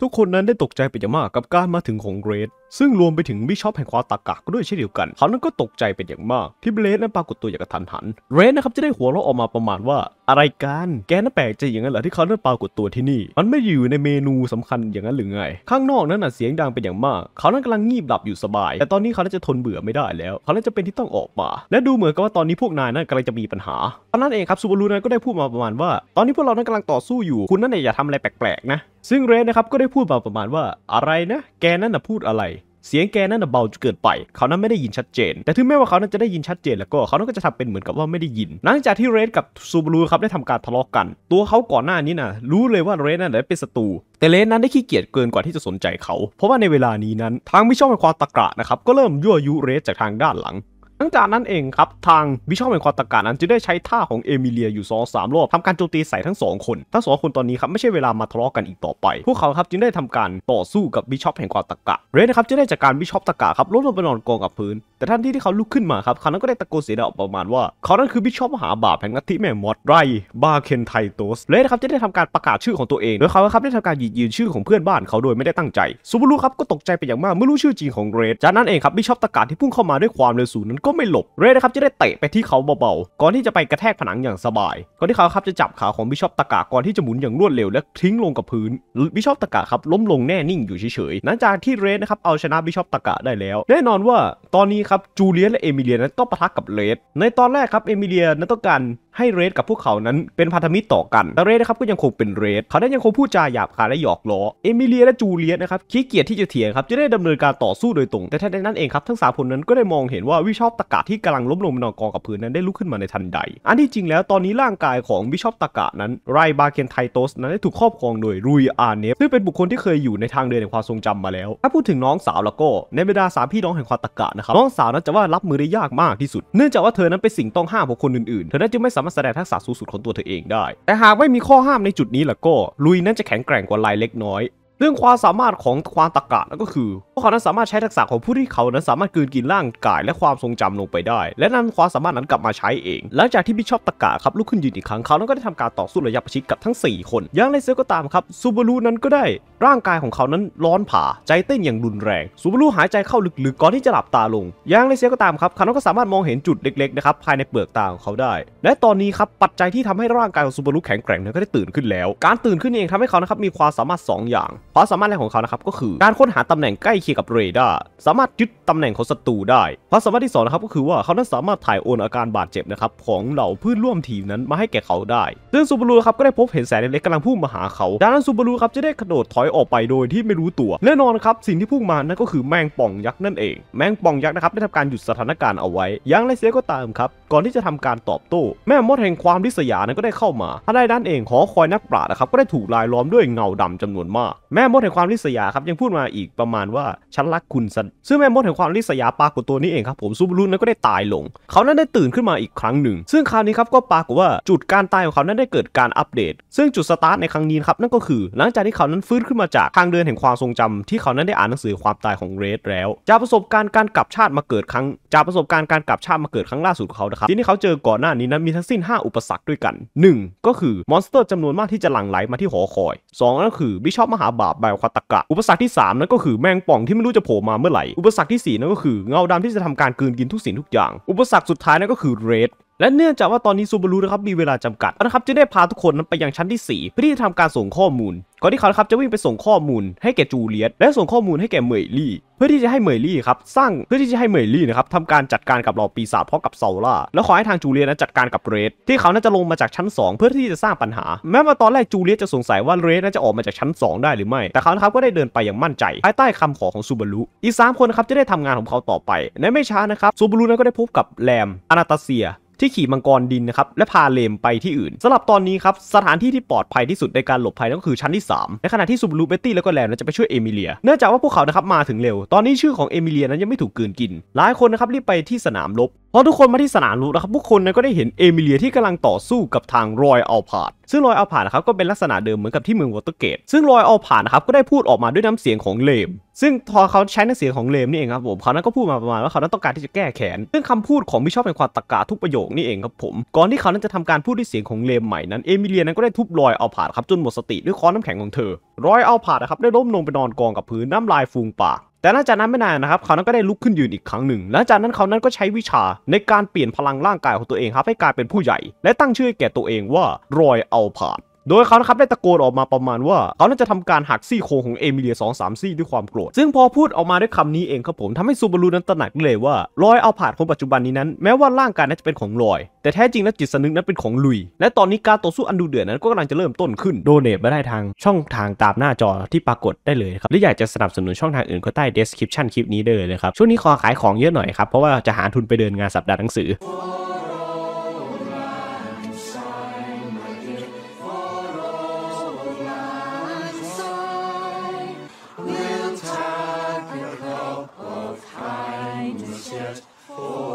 ทุกคนนั้นได้ตกใจเป็นอย่างมากกับการมาถึงของเกรทซึ่งรวมไปถึงบิชอปแห่งความตากากด้วยเช่นเดียวกัน เขานั้นก็ตกใจเป็นอย่างมากที่เบรดนั้นปรากฏตัวอย่างกระทันหัน เรดนะครับจะได้หัวเราะออกมาประมาณว่า อะไรกัน แกนั่นแปลกใจอย่างนั้นเหรอที่เขานั้นปรากฏตัวที่นี่ มันไม่อยู่ในเมนูสำคัญอย่างนั้นหรือไงข้างนอกนั้นน่ะเสียงดังเป็นอย่างมาก เขานั้นกำลังงีบหลับอยู่สบาย แต่ตอนนี้เขานจะทนเบื่อไม่ได้แล้ว เขานจะเป็นที่ต้องออกมา และดูเหมือนกับว่าตอนนี้พวกนายนั้นกำลังจะมีปัญหาตอนนั้นเองครับซูบารุนั้นก็ได้พูดมาประมาณว่าตอนนี้พวกเรานั้นกำลังต่อสู้อยู่คุณนั่นเองอย่าทำอะไรแปลกๆ นะ ซึ่งเรนนะครับก็ได้พูดมาประมาณว่าอะไรนะ แกนั่นน่ะพูดอะไรเสียงแกนั้นเบาจนเกินไป เขานั้นไม่ได้ยินชัดเจน แต่ถึงแม้ว่าเขานั้นจะได้ยินชัดเจนแล้วก็เขานั้นก็จะทำเป็นเหมือนกับว่าไม่ได้ยิน หลังจากที่เรดกับซูบารุครับได้ทำการทะเลาะกกัน ตัวเขาก่อนหน้านี้นะรู้เลยว่าเรดนั้นเป็นศัตรู แต่เรสนั้นได้ขี้เกียจเกินกว่าที่จะสนใจเขา เพราะว่าในเวลานี้นั้นทางมิชองแห่งความตะกระนะครับ ก็เริ่มยั่วยุเรสจากทางด้านหลังหลังจากนั้นเองครับทางวิชอบแห่งความตะการนั้นจะได้ใช้ท่าของเอมิเลียอยู่สองสามรอบทำการโจมตีใส่ทั้งสองคน ทั้งสองคนตอนนี้ครับไม่ใช่เวลามาทะเลาะกันอีกต่อไป พวกเขาครับจึงได้ทำการต่อสู้ กับวิชอปแห่งความตะกะเรนนะครับจะได้จากการวิชอปตะกะครับล้มลงไปนอนกองกับพื้น แต่ท่านที่ที่เขาลุกขึ้นมาครับเขานั้นก็ได้ตะโกนเสียงดังออกประมาณว่าเขานั้นคือวิชอปมหาบาปแห่งนัทิแม่มอดไรบาเคนไทโตสเรนนะครับจะได้ทำการประกาศชื่อของตัวเองโดยเขาครับได้ทำการหยิบยืนชื่อของเพื่อนบ้านเขาโดยไม่ได้ตั้งใจซูบูรุครับก็ตกใจไปอย่างมากเมื่อรู้ชื่อจริงของเรนจากนั้นเองครับวิชอบตะกะที่พุ่งเข้ามาด้วยความเร็วสูงนั้นกก็ไม่หลบเรดนะครับจะได้เตะไปที่เขาเบาๆก่อนที่จะไปกระแทกผนังอย่างสบายก่อนที่เขาครับจะจับขาของบิชอปตะกะก่อนที่จะหมุนอย่างรวดเร็วและทิ้งลงกับพื้นบิชอปตะกะครับล้มลงแน่นิ่งอยู่เฉยๆหลังจากที่เรดนะครับเอาชนะบิชอปตะกะได้แล้วแน่นอนว่าตอนนี้ครับจูเลียและเอมิเลียนั้นต้องปะทะกับเรดในตอนแรกครับเอมิเลียนั้นต้องการให้เรดกับพวกเขานั้นเป็นพันธมิตรต่อกัน แต่เรดนะครับก็ยังคงเป็นเรดเขาได้ยังคงพูดจาหยาบคายและหยอกล้อเอมิเลียและจูเลียตนะครับขี้เกียจที่จะเถียงครับจะได้ดำเนินการต่อสู้โดยตรงแต่ทันนั้นเองครับ ทั้งสามคนนั้นก็ได้มองเห็นว่าวิชอบตะกะที่กำลังล้มลงนอนกองกับพื้นนั้นได้ลุกขึ้นมาในทันใดอันที่จริงแล้วตอนนี้ร่างกายของวิชอบตะกะนั้นไรบาเคนไทโตสนั้นได้ถูกครอบครองโดยรุยอาเนฟซึ่งเป็นบุคคลที่เคยอยู่ในทางเดินแห่งความทรงจำมาแล้ว ถ้าพูดถึงน้องสาวแล้วก็ในบรรดาสามพี่น้องแห่งความตะกะนะครับน้องสาวนั้นจะว่ารับมือได้ยากมากที่สุดเนื่องจากว่าเธอนั้นเป็นสิ่งต้องห้ามของคนอื่นๆเธอนั้นจึงไม่สามารถารถแสดงทักษะสูงสุดของตัวเธอเองได้ แต่หากไม่มีข้อห้ามในจุดนี้ล่ะก็ ลุยนั้นจะแข็งแกร่งกว่าลายเล็กน้อย เรื่องความสามารถของความตะกะก็คือพวกเขานั้นสามารถใช้ทักษะของผู้ที่เขานั้นสามารถกืนกินร่างกายและความทรงจำลงไปได้ และนำความสามารถนั้นกลับมาใช้เอง หลังจากที่บิชอบตะกะครับลุกขึ้นยืนอีกครั้งเขาแล้วก็ได้ทำการต่อสู้ระยะประชิดกับทั้ง 4 คน อย่างไรเสียก็ตามครับซูบารุนั้นก็ได้ร่างกายของเขานั้นร้อนผาใจเต้นอย่างรุนแรงซูบารุหายใจเข้าลึกๆ ก่อนที่จะหลับตาลง อย่างไรเสียก็ตามครับคาโนก็สามารถมองเห็นจุดเล็กๆ นะครับภายในเปลือกตาของเขาได้ และตอนนี้ครับ ปัจจัยที่ทำให้ร่างกายของซูบารุแข็งแกร่งนั้นก็ได้ตื่นขึ้นแล้ว การตื่นขึ้นเองทำให้เขานะครับมีความสามารถ 2 อย่าง ความสามารถแรกของเขานะครับก็คือการค้นหาตำแหน่งใกล้เคียงกับเรดาร์สามารถยึดตำแหน่งของศัตรูได้ ความสามารถที่2นะครับก็คือว่าเขานั้นสามารถถ่ายโอนอาการบาดเจ็บนะครับของเหล่าเพื่อนร่วมทีมนั้นมาให้แก่เขาได้ ซึ่งซูบารุครับก็ได้พบเห็นแสงเล็กๆกำลังพุ่งมาหาเขาดังนั้นซูบารุครับจะได้กระโดดถอยออกไปโดยที่ไม่รู้ตัวแน่นอนครับสิ่งที่พุ่งมานั่นก็คือแมงป่องยักษ์นั่นเอง แมงป่องยักษ์นะครับได้ทำการหยุดสถานการณ์เอาไว้ยังไรเสียก็ตามครับก่อนที่จะทำการตอบโต้แม่มดแห่งความริษยานั้นก็ได้เข้ามาทนาได้ด้านเองหอคอยนักปราชญ์นะครับก็ได้ถูกลายล้อมด้วยเงาดำจำนวนมาก แม่มดแห่งความริษยาครับยังพูดมาอีกประมาณว่าฉันรักคุณซันซึ่งแม่มดแห่งความริษยาปากฏตัวนี้เองครับ ผมซูบลรุนั้นก็ได้ตายลงเขานั้นได้ตื่นขึ้นมาอีกครั้งหนึ่งซึ่งคราวนี้ครับก็ปากฏว่าจุดการตายของเขานั้นได้เกิดการอัปเดตซึ่งจุดสตาร์ทในครั้งนี้ครับนั่นก็คือ หลังจากที่เขานั้นฟื้นขึ้นมาจากทางเดินแห่งความทรงจำ ที่เขานั้นได้อ่านหนังสือความตายของเรดแล้ว จากประสบการณ์การกลับชาติมาเกิดครั้งจากประสบการณ์การกลับชาติมาเกิดครั้งล่าสุดของเขานะครับที่นี่เขาเจอก่อนหน้านี้นั้นมีทั้งสิ้น 5 อุปสรรคด้วยกัน 1. ก็คือมอนสเตอร์จำนวนมากที่จะหลั่งไหลมาที่หอคอย 2. นั่นคือบิชอปมหาบาปไบควาตกะ อุปสรรคที่3นั่นก็คือแมงป่องที่ไม่รู้จะโผล่มาเมื่อไหร่อุปสรรคที่4นั่นก็คือเงาดำที่จะทำการกืนกินทุกสิ่งทุกอย่าง อุปสรรคสุดท้ายนั่นก็คือเรดและเนื่องจากว่าตอนนี้ซูบารุนะครับ มีเวลาจำกัดนะครับจะได้พาทุกคนนั้นไปยังชั้นที่4 เพื่อที่จะทำการส่งข้อมูลก่อนที่เขาครับจะวิ่งไปส่งข้อมูล ให้แก่จูเลียตและส่งข้อมูลให้แก่เมยลี่ เพื่อที่จะให้เมยลี่ครับสร้างเพื่อที่จะให้เมยลี่นะครับทำการจัดการกับเหล่าปีศาจพร้อมกับเซาล่าแล้วขอให้ทางจูเลียตนั้นจัดการกับเรดที่เขาน่าจะลงมาจากชั้น 2 เพื่อที่จะสร้างปัญหา แม้ว่าตอนแรกจูเลียตจะสงสัยว่าเรดน่าจะออกมาจากชั้น 2 ได้หรือไม่แต่เขาครับก็ได้เดินไปอย่างมั่นใจ ภายใต้คำขอของซูบารุอีก 3 คนครับจะได้ทำงานของเขาต่อไปในไม่ช้านะครับซูบารุนั้นก็ได้พบกับแรมอนาตาเซียที่ขี่มังกรดินนะครับ และพาเลมไปที่อื่นสำหรับตอนนี้ครับ สถานที่ที่ปลอดภัยที่สุดในการหลบภัยนั่นก็คือชั้นที่3ในขณะที่ซูบลูเบตตี้แล้วก็แลนจะไปช่วยเอมิเลีย เนื่องจากว่าพวกเขานะครับมาถึงเร็ว ตอนนี้ชื่อของเอมิเลียนั้นยังไม่ถูกกืนกิน หลายคนนะครับรีบไปที่สนามรบพอทุกคนมาที่สนามรู้นะครับ ทุกคนนก็ได้เห็นเอมิเลียที่กำลังต่อสู้กับทางรอยอัลพาดซึ่งรอยอัลพาดนะครับก็เป็นลักษณะเดิมเหมือนกับที่เมืองวอเตอร์เกต ซึ่งรอยอัลพาดนะครับก็ได้พูดออกมาด้วยน้ำเสียงของเลม ซึ่งพอเขาใช้น้ำเสียงของเลมนี่เองครับผม เขานั้นก็พูดมาประมาณว่าเขานั้นต้องการที่จะแก้แค้นซึ่งคำพูดของมิชอบเป็นความตะกาทุกประโยคนี่เองครับผม ก่อนที่เขานั้นจะทำการพูดด้วยเสียงของเลมใหม่นั้น เอมิเลียนั้นก็ได้ทุบรอยอัลพาดครับจนหมดสติด้วยค้อนน้ำแข็งของเธอรอยอัลพาดนะครับได้ล้มลงไปนอนกองกับพื้นน้ำลายฟูงปากแต่หลังจากนั้นไม่นานนะครับ เขานั้นก็ได้ลุกขึ้นยืนอีกครั้งหนึ่งหลังจากนั้นเขานั้นก็ใช้วิชาในการเปลี่ยนพลังร่างกายของตัวเองครับให้กลายเป็นผู้ใหญ่ และตั้งชื่อแก่ตัวเองว่ารอยอัลพาดโดยเขานะครับได้ตะโกนออกมาประมาณว่าเขาน่าจะทำการหักซี่โครงของเอมิเลียสองสามซี่ด้วยความโกรธซึ่งพอพูดออกมาด้วยคำนี้เองครับผมทำให้ซูบารูนั้นตระหนักเลยว่ารอยเอาผาดคนปัจจุบันนี้นั้นแม้ว่าร่างกายนั้นจะเป็นของรอย แต่แท้จริงแล้วจิตสนึกนั้นเป็นของลุย และตอนนี้การต่อสู้อันดูเดือดนั้นก็กำลังจะเริ่มต้นขึ้นโดเนทมาได้ทางช่องทางตามหน้าจอที่ปรากฏได้เลยครับหรืออยากจะสนับสนุนช่องทางอื่นก็ใต้ description คลิปนี้ได้เลยครับช่วงนี้ขอขายของเยอะหน่อยครับเพราะว่าจะหาทุนไปเดินงานสัปดาห์หนังสือ Lord.